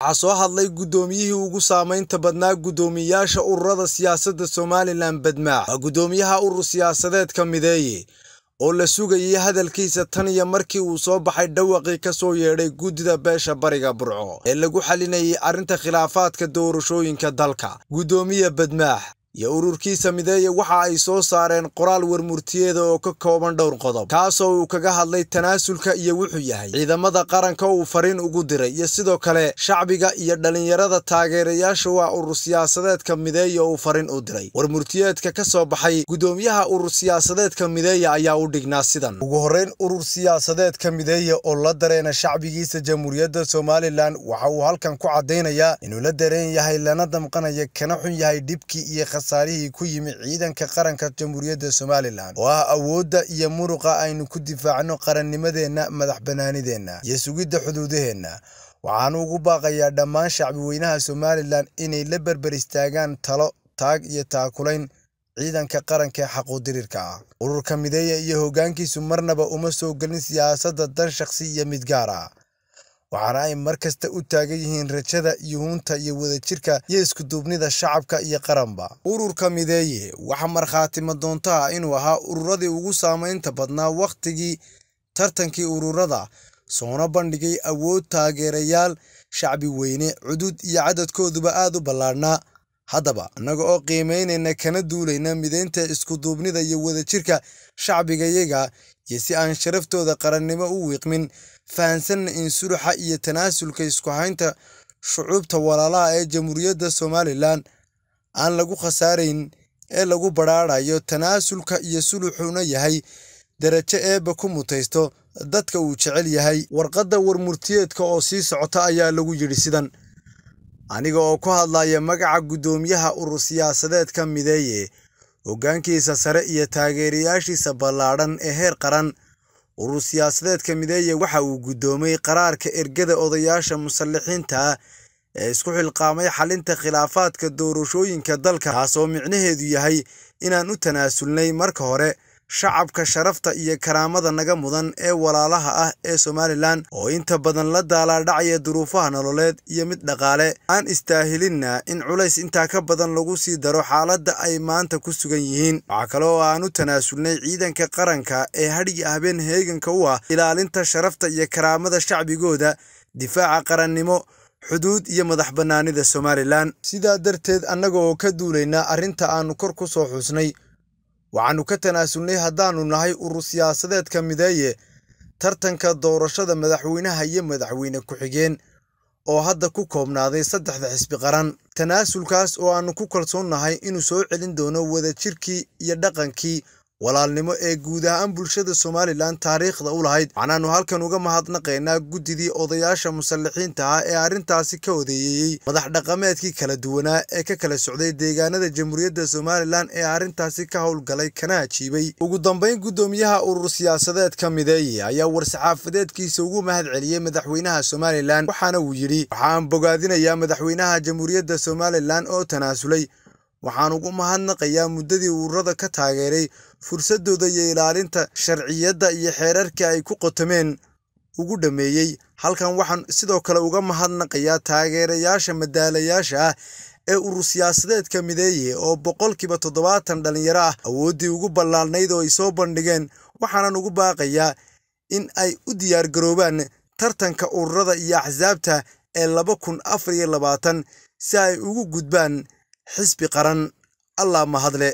Waxaa soo hadlay gudoomiyihii ugu saameynta badnaa gudoomiyayaasha ururada siyaasadda Somalilan Badmaax waa guddoomiyaha urur siyaasadeedka Mideeye oo la sugayay hadalkiisa tan iyo markii uu soo baxay dhawaqii ka soo yeedhay guddida beesha bariga Burco ee lagu xalinayay arrinta khilaafaadka doorashooyinka dalka gudoomiye Badmaax iyo ururkiisa mideeya waxa ay soo saareen qoraal warmurtiyeeda oo ka kooban dhowr qodob kaasoo uu kaga hadlay tanaasulka iyo wuxuu yahay ciidamada qaranka uu farin ugu diray iyo sidoo kale shacbiga iyo dhallinyarada taageerayaasha waa urur siyaasadeedka mideeye uu farin u diray warmurtiyeedka ka soo baxay guddoomiyaha urur siyaasadeedka mideeya ayaa u dhignaa sidan ugu horreyn urur siyaasadeedka mideeya oo la dareena shacbigiisa jamhuuriyadda somalilan waxa uu halkan ku caddaynayaa inuu la dareen yahay lana damqanaya kana xun yahay dhibkii iyo khasaarihii ku yimi ciidanka qaranka jamhuuriyadda somalilan oo ah awoodda iyo muruqa aynu ku difaacno qarannimadeenna madax bannaanideenna iyo sugidda xuduudaheenna waxaanu ugu baaqayaa dhammaan shacbi weynaha somalilan inay la berber istaagaan talo taag iyo taakulayn ciidanka qaranka xaquudirirka ah ururka mideeya iyo hoggaankiisu marnaba uma soo gelin siyaasadda dan shakhsi iyo mid gaar ah waxaana ay mar kasta u taagan yihiin rajada iyo huunta iyo wadajirka iyo iskuduubnida shacabka iyo qaranba ururka mideeye waxa markhaatima doonta ah inuu ahaa ururadii ugu saamaynta badnaa wakhtigii tartankii ururada soona bandhigay awood taageerayaal shacbi weyne cudud iyo cadadkooduba aad u ballaadhnaa haddaba annaga oo qiimaynayna kana duulayna midaynta iskuduubnida iyo wadajirka shacbigayaga iyo si aan sharaftooda qarannimo u wiiqmin fahansanna in suruxa iyo tanaasulka isku haynta shucuubta walaalaha ee jamhuuriyadda somalilan aan lagu khasaarayn ee lagu badhaadhayo tanaasulka iyo suluxuuna yahay darajo eebba ku mutaysto dadka uu jecel yahay warqadda warmurtiyeedka oo sii socota ayaa lagu yidhi sidan aniga oo ku hadlaya magaca guddoomiyaha urur siyaasadeedka mideeye hoggaankiisa sare iyo taageerayaashiisa ballaadhan ee heer qaran urur siyaasadeedka mideeya waxa uu guddoomay qaraarka ergada odayaasha musallixiinta ee isku xilqaamay xalinta khilaafaadka doorashooyinka dalka taasoo micnaheedu yahay inaan u tanaasulnay marka hore shacabka sharafta iyo karaamada naga mudan ee walaalaha ah ee somalilan oo inta badan la daalaadhacaya duruufaha nololeed iyo mid dhaqaale aan istaahilinna in culays intaa ka badan lagu sii daro xaaladda ay maanta ku sugan yihiin waxaa kale oo aanu tanaasulnay ciidanka qaranka ee hadhiga habeen heeganka u ah ilaalinta sharafta iyo karaamada shacbigooda difaaca qarannimo xuduud iyo madax bannaanida somalilan sidaa darteed annaga oo ka duulaynaa arrinta aannu kor ku soo xusnay waxaannu ka tanaasulnay haddaannu nahay urur siyaasadeedka mideeye tartanka doorashada madaxweynaha iyo madaxweyne ku-xigeen oo hadda ku koobnaaday saddexda xisbi qaran tanaasulkaas oo aannu ku kalsoon nahay inuu soo celin doono wada jirkii iyo dhaqankii walaalnimo ee guud ahaan bulshada somalilan taariikhda u lahayd waxaanaanu halkan uga mahadnaqaynaa guddidii odayaasha musallixiinta ah ee arrintaasi ka odeeyeyey madax dhaqameedkii kala duwanaa ee ka kala socday deegaanada jamhuuriyadda somalilan ee arrintaasi ka howlgalay kana ajiibay ugu dambayn guddoomiyaha urur siyaasadeed ka midey ayaa war-saxaafadeedkiisa ugu mahad celiyey madaxweynaha somalilan waxaana uu yidhi waxaan bogaadinayaa madaxweynaha jamhuuriyadda somalilan oo tanaasulay waxaan ugu mahadnaqayaa muddadii ururada ka taageeray fursaddooda iyo ilaalinta sharciyadda iyo xeerarkii ay ku qotameen ugu dhammeeyey halkan waxaan sidoo kale uga mahadnaqayaa taageerayaasha madaalayaasha ah ee urur siyaasadeedka mideeye oo boqolkiiba toddobaatan dhallinyaro ah awooddii ugu ballaalnayd oo ay soo bandhigeen waxaanan ugu baaqayaa in ay u diyaargaroobaan tartanka ururada iyo axsaabta ee laba kun afar iyo labaatan si ay ugu gudbaan xisbi qaran allah mahadle